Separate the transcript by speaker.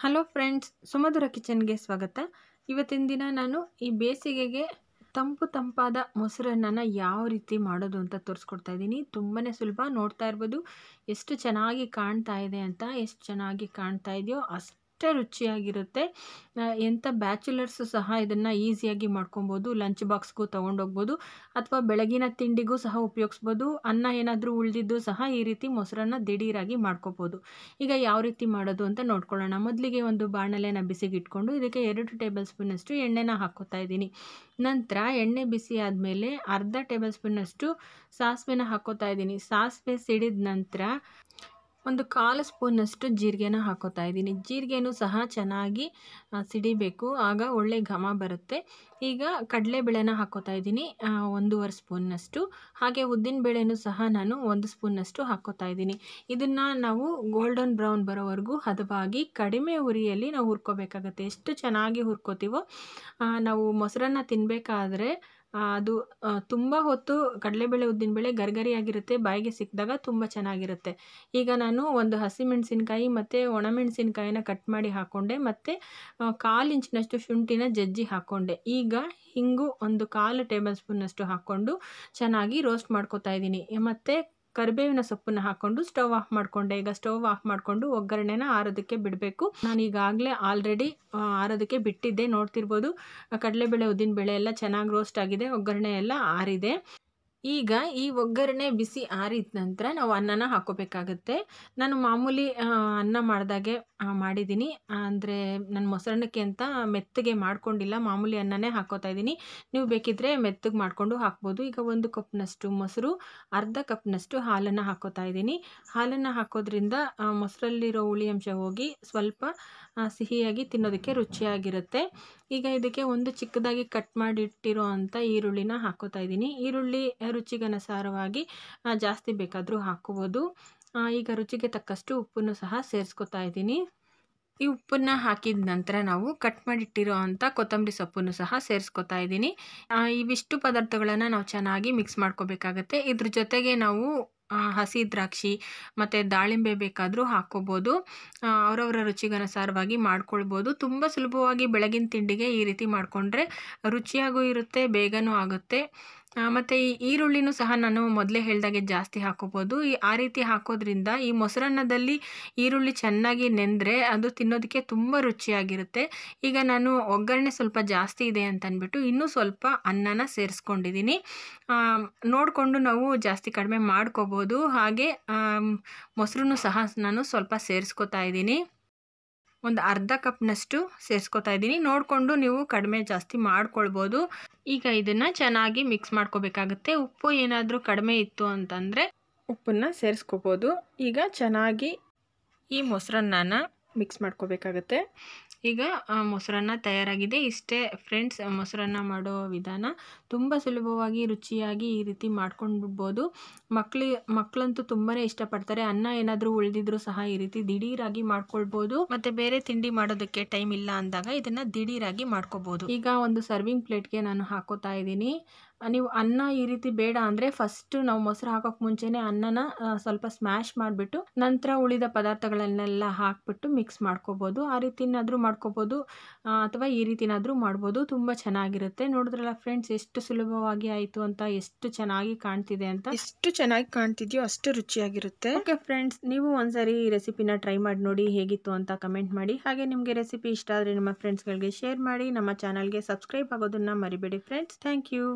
Speaker 1: hello friends ಸುಮಧುರ ಕಿಚನ್ಗೆ ಸ್ವಾಗತ ಇವತ್ತಿನ ದಿನ ನಾನು ಈ ಬೇಸಿಗೆಗೆ ತಂಪು ತಂಪಾದ ಮೊಸರನ್ನ ಯಾವ ರೀತಿ ಮಾಡೋದು ಅಂತ ತೋರಿಸ್ಕೊಡ್ತಾ ಇದ್ದೀನಿ ತುಂಬಾ ಸುಲಭ ನೋಡ್ತಾ ಇರ್ಬೋದು ಎಷ್ಟು ಚೆನ್ನಾಗಿ ಕಾಣ್ತಾ ಇದೆ ಅಂತ ಎಷ್ಟು ಚೆನ್ನಾಗಿ ಕಾಣ್ತಾ ಇದೆಯೋ ಅಷ್ಟು ಅಷ್ಟೇ ರುಚಿಯಾಗಿರುತ್ತೆ ಎಂಥ ಬ್ಯಾಚುಲರ್ಸು ಸಹ ಇದನ್ನು ಈಸಿಯಾಗಿ ಮಾಡ್ಕೊಬೋದು ಲಂಚ್ ಬಾಕ್ಸ್ಗೂ ತೊಗೊಂಡೋಗ್ಬೋದು ಅಥವಾ ಬೆಳಗಿನ ತಿಂಡಿಗೂ ಸಹ ಉಪಯೋಗಿಸ್ಬೋದು ಅನ್ನ ಏನಾದರೂ ಉಳಿದಿದ್ದು ಸಹ ಈ ರೀತಿ ಮೊಸರನ್ನ ದಿಢೀರಾಗಿ ಮಾಡ್ಕೋಬೋದು ಈಗ ಯಾವ ರೀತಿ ಮಾಡೋದು ಅಂತ ನೋಡ್ಕೊಳ್ಳೋಣ ಮೊದಲಿಗೆ ಒಂದು ಬಾಣಲೆನ ಬಿಸಿಗಿಟ್ಕೊಂಡು ಇದಕ್ಕೆ ಎರಡು ಟೇಬಲ್ ಸ್ಪೂನಷ್ಟು ಎಣ್ಣೆನ ಹಾಕೋತಾ ಇದ್ದೀನಿ ನಂತರ ಎಣ್ಣೆ ಬಿಸಿ ಆದಮೇಲೆ ಅರ್ಧ ಟೇಬಲ್ ಸ್ಪೂನಷ್ಟು ಸಾಸಿವೆನ ಹಾಕೋತಾ ಇದ್ದೀನಿ ಸಾಸಿವೆ ಸಿಡಿದ ನಂತರ ಒಂದು ಕಾಲು ಸ್ಪೂನಷ್ಟು ಜೀರಿಗೆನ ಹಾಕೋತಾ ಇದ್ದೀನಿ ಜೀರಿಗೆನೂ ಸಹ ಚೆನ್ನಾಗಿ ಸಿಡಿಬೇಕು ಆಗ ಒಳ್ಳೆ ಘಮ ಬರುತ್ತೆ ಈಗ ಕಡಲೆಬೇಳೆನ ಹಾಕೋತಾ ಇದ್ದೀನಿ ಒಂದೂವರೆ ಸ್ಪೂನ್ನಷ್ಟು ಹಾಗೆ ಉದ್ದಿನ ಬೇಳೆನೂ ಸಹ ನಾನು ಒಂದು ಸ್ಪೂನ್ನಷ್ಟು ಹಾಕೋತಾ ಇದ್ದೀನಿ ಇದನ್ನು ನಾವು ಗೋಲ್ಡನ್ ಬ್ರೌನ್ ಬರೋವರೆಗೂ ಹದವಾಗಿ ಕಡಿಮೆ ಉರಿಯಲ್ಲಿ ನಾವು ಹುರ್ಕೋಬೇಕಾಗತ್ತೆ ಎಷ್ಟು ಚೆನ್ನಾಗಿ ಹುರ್ಕೋತೀವೋ ನಾವು ಮೊಸರನ್ನ ತಿನ್ನಬೇಕಾದ್ರೆ ಅದು ತುಂಬ ಹೊತ್ತು ಕಡಲೆಬೇಳೆ ಉದ್ದಿನ ಬೇಳೆ ಗರಿಗರಿಯಾಗಿರುತ್ತೆ ಬಾಯಿಗೆ ಸಿಕ್ಕಿದಾಗ ತುಂಬ ಚೆನ್ನಾಗಿರುತ್ತೆ ಈಗ ನಾನು ಒಂದು ಹಸಿಮೆಣಸಿನ್ಕಾಯಿ ಮತ್ತು ಒಣಮೆಣಸಿನ್ಕಾಯಿನ ಕಟ್ ಮಾಡಿ ಹಾಕ್ಕೊಂಡೆ ಮತ್ತು ಕಾಲು ಇಂಚಿನಷ್ಟು ಶುಂಠಿನ ಜಜ್ಜಿ ಹಾಕ್ಕೊಂಡೆ ಈಗ ಹಿಂಗು ಒಂದು ಕಾಲು ಟೇಬಲ್ ಸ್ಪೂನಷ್ಟು ಹಾಕ್ಕೊಂಡು ಚೆನ್ನಾಗಿ ರೋಸ್ಟ್ ಮಾಡ್ಕೋತಾ ಇದ್ದೀನಿ ಮತ್ತು ಕರಿಬೇವಿನ ಸೊಪ್ಪನ್ನ ಹಾಕೊಂಡು ಸ್ಟವ್ ಆಫ್ ಮಾಡ್ಕೊಂಡೆ ಈಗ ಸ್ಟವ್ ಆಫ್ ಮಾಡಿಕೊಂಡು ಒಗ್ಗರಣೆನ ಆರೋದಕ್ಕೆ ಬಿಡಬೇಕು ನಾನು ಈಗಾಗಲೇ ಆಲ್ರೆಡಿ ಆರೋದಕ್ಕೆ ಬಿಟ್ಟಿದ್ದೆ ನೋಡ್ತಿರ್ಬೋದು ಕಡಲೆಬೇಳೆ ಉದ್ದಿನ ಬೇಳೆ ಎಲ್ಲ ಚೆನ್ನಾಗಿ ರೋಸ್ಟ್ ಆಗಿದೆ ಒಗ್ಗರಣೆ ಎಲ್ಲ ಆರಿದೆ ಈಗ ಈ ಒಗ್ಗರಣೆ ಬಿಸಿ ಆರಿದ ನಂತರ ನಾವು ಅನ್ನನ ಹಾಕೋಬೇಕಾಗತ್ತೆ ನಾನು ಮಾಮೂಲಿ ಅನ್ನ ಮಾಡಿದಾಗೆ ಮಾಡಿದ್ದೀನಿ ಅಂದರೆ ನನ್ನ ಮೊಸರನ್ನಕ್ಕೆ ಅಂತ ಮೆತ್ತಗೆ ಮಾಡ್ಕೊಂಡಿಲ್ಲ ಮಾಮೂಲಿ ಅನ್ನನೇ ಹಾಕೋತಾ ಇದ್ದೀನಿ ನೀವು ಬೇಕಿದ್ದರೆ ಮೆತ್ತಗೆ ಮಾಡಿಕೊಂಡು ಹಾಕ್ಬೋದು ಈಗ ಒಂದು ಕಪ್ನಷ್ಟು ಮೊಸರು ಅರ್ಧ ಕಪ್ನಷ್ಟು ಹಾಲನ್ನು ಹಾಕೋತಾ ಇದ್ದೀನಿ ಹಾಲನ್ನು ಹಾಕೋದ್ರಿಂದ ಮೊಸರಲ್ಲಿರೋ ಹುಳಿ ಅಂಶ ಹೋಗಿ ಸ್ವಲ್ಪ ಸಿಹಿಯಾಗಿ ತಿನ್ನೋದಕ್ಕೆ ರುಚಿಯಾಗಿರುತ್ತೆ ಈಗ ಇದಕ್ಕೆ ಒಂದು ಚಿಕ್ಕದಾಗಿ ಕಟ್ ಮಾಡಿಟ್ಟಿರೋ ಅಂಥ ಈರುಳ್ಳಿನ ಹಾಕೋತಾ ಇದ್ದೀನಿ ಈರುಳ್ಳಿ ರುಚಿಗನುಸಾರವಾಗಿ ಜಾಸ್ತಿ ಬೇಕಾದರೂ ಹಾಕ್ಕೋಬೋದು ಈಗ ರುಚಿಗೆ ತಕ್ಕಷ್ಟು ಉಪ್ಪನ್ನು ಸಹ ಸೇರಿಸ್ಕೊತಾ ಇದ್ದೀನಿ ಈ ಉಪ್ಪನ್ನು ಹಾಕಿದ ನಂತರ ನಾವು ಕಟ್ ಮಾಡಿಟ್ಟಿರೋ ಅಂಥ ಕೊತ್ತಂಬರಿ ಸೊಪ್ಪನ್ನು ಸಹ ಸೇರಿಸ್ಕೊತಾ ಇದ್ದೀನಿ ಇವಿಷ್ಟು ಪದಾರ್ಥಗಳನ್ನು ನಾವು ಚೆನ್ನಾಗಿ ಮಿಕ್ಸ್ ಮಾಡ್ಕೋಬೇಕಾಗತ್ತೆ ಇದ್ರ ಜೊತೆಗೆ ನಾವು ಹಸಿ ದ್ರಾಕ್ಷಿ ಮತ್ತು ದಾಳಿಂಬೆ ಬೇಕಾದರೂ ಹಾಕ್ಕೋಬೋದು ಅವರವರ ರುಚಿಗನುಸಾರವಾಗಿ ಮಾಡ್ಕೊಳ್ಬೋದು ತುಂಬ ಸುಲಭವಾಗಿ ಬೆಳಗಿನ ತಿಂಡಿಗೆ ಈ ರೀತಿ ಮಾಡಿಕೊಂಡ್ರೆ ರುಚಿಯಾಗೂ ಇರುತ್ತೆ ಬೇಗನೂ ಆಗುತ್ತೆ ಮತ್ತು ಈ ಈರುಳ್ಳಿನೂ ಸಹ ನಾನು ಮೊದಲೇ ಹೇಳಿದಾಗೆ ಜಾಸ್ತಿ ಹಾಕೋಬೋದು ಈ ಆ ರೀತಿ ಹಾಕೋದ್ರಿಂದ ಈ ಮೊಸರನ್ನದಲ್ಲಿ ಈರುಳ್ಳಿ ಚೆನ್ನಾಗಿ ನೆಂದರೆ ಅದು ತಿನ್ನೋದಕ್ಕೆ ತುಂಬ ರುಚಿಯಾಗಿರುತ್ತೆ ಈಗ ನಾನು ಒಗ್ಗರಣೆ ಸ್ವಲ್ಪ ಜಾಸ್ತಿ ಇದೆ ಅಂತನ್ಬಿಟ್ಟು ಇನ್ನೂ ಸ್ವಲ್ಪ ಅನ್ನನ ಸೇರಿಸ್ಕೊಂಡಿದ್ದೀನಿ ನೋಡಿಕೊಂಡು ನಾವು ಜಾಸ್ತಿ ಕಡಿಮೆ ಮಾಡ್ಕೋಬೋದು ಹಾಗೆ ಮೊಸರನ್ನು ಸಹ ನಾನು ಸ್ವಲ್ಪ ಸೇರಿಸ್ಕೋತಾ ಇದ್ದೀನಿ ಒಂದು ಅರ್ಧ ಕಪ್ನಷ್ಟು ಸೇರಿಸ್ಕೊತಾ ಇದ್ದೀನಿ ನೋಡಿಕೊಂಡು ನೀವು ಕಡಿಮೆ ಜಾಸ್ತಿ ಮಾಡ್ಕೊಳ್ಬೋದು ಈಗ ಇದನ್ನು ಚೆನ್ನಾಗಿ ಮಿಕ್ಸ್ ಮಾಡ್ಕೋಬೇಕಾಗುತ್ತೆ ಉಪ್ಪು ಏನಾದರೂ ಕಡಿಮೆ ಇತ್ತು ಅಂತಂದರೆ ಉಪ್ಪನ್ನು ಸೇರಿಸ್ಕೋಬೋದು ಈಗ ಚೆನ್ನಾಗಿ ಈ ಮೊಸರನ್ನ ಮಿಕ್ಸ್ ಮಾಡ್ಕೋಬೇಕಾಗತ್ತೆ ಈಗ ಮೊಸರನ್ನ ತಯಾರಾಗಿದೆ ಇಷ್ಟೇ ಫ್ರೆಂಡ್ಸ್ ಮೊಸರನ್ನ ಮಾಡೋ ವಿಧಾನ ತುಂಬ ಸುಲಭವಾಗಿ ರುಚಿಯಾಗಿ ಈ ರೀತಿ ಮಾಡ್ಕೊಂಡ್ಬಿಡ್ಬೋದು ಮಕ್ಳು ಮಕ್ಕಳಂತೂ ತುಂಬಾ ಇಷ್ಟಪಡ್ತಾರೆ ಅನ್ನ ಏನಾದರೂ ಉಳಿದಿದ್ರು ಸಹ ಈ ರೀತಿ ದಿಢೀರಾಗಿ ಮಾಡ್ಕೊಳ್ಬೋದು ಮತ್ತು ಬೇರೆ ತಿಂಡಿ ಮಾಡೋದಕ್ಕೆ ಟೈಮ್ ಇಲ್ಲ ಅಂದಾಗ ಇದನ್ನು ದಿಢೀರಾಗಿ ಮಾಡ್ಕೋಬೋದು ಈಗ ಒಂದು ಸರ್ವಿಂಗ್ ಪ್ಲೇಟ್ಗೆ ನಾನು ಹಾಕೋತಾ ಇದ್ದೀನಿ ನೀವು ಅನ್ನ ಈ ರೀತಿ ಬೇಡ ಅಂದರೆ ಫಸ್ಟು ನಾವು ಮೊಸರು ಹಾಕೋಕ್ಕೆ ಮುಂಚೆನೇ ಅನ್ನನ ಸ್ವಲ್ಪ ಸ್ಮ್ಯಾಶ್ ಮಾಡಿಬಿಟ್ಟು ನಂತರ ಉಳಿದ ಪದಾರ್ಥಗಳನ್ನೆಲ್ಲ ಹಾಕಿಬಿಟ್ಟು ಮಿಕ್ಸ್ ಮಾಡ್ಕೋಬೋದು ಆ ರೀತಿನಾದರೂ ಮಾಡ್ಕೋಬೋದು ಅಥವಾ ಈ ರೀತಿನಾದರೂ ಮಾಡ್ಬೋದು ತುಂಬ ಚೆನ್ನಾಗಿರುತ್ತೆ ನೋಡಿದ್ರಲ್ಲ ಫ್ರೆಂಡ್ಸ್ ಎಷ್ಟು ಸುಲಭವಾಗಿ ಆಯಿತು ಅಂತ ಎಷ್ಟು ಚೆನ್ನಾಗಿ ಕಾಣ್ತಿದೆ ಅಂತ ಎಷ್ಟು ಚೆನ್ನಾಗಿ ಕಾಣ್ತಿದೆಯೋ ಅಷ್ಟು ರುಚಿಯಾಗಿರುತ್ತೆ ಓಕೆ ಫ್ರೆಂಡ್ಸ್ ನೀವು ಒಂದ್ಸರಿ ಈ ರೆಸಿಪಿನ ಟ್ರೈ ಮಾಡಿ ನೋಡಿ ಹೇಗಿತ್ತು ಅಂತ ಕಮೆಂಟ್ ಮಾಡಿ ಹಾಗೆ ನಿಮಗೆ ರೆಸಿಪಿ ಇಷ್ಟ ಆದರೆ ನಿಮ್ಮ ಫ್ರೆಂಡ್ಸ್ಗಳಿಗೆ ಶೇರ್ ಮಾಡಿ ನಮ್ಮ ಚಾನಲ್ಗೆ ಸಬ್ಸ್ಕ್ರೈಬ್ ಆಗೋದನ್ನ ಮರಿಬೇಡಿ ಫ್ರೆಂಡ್ಸ್ ಥ್ಯಾಂಕ್ ಯು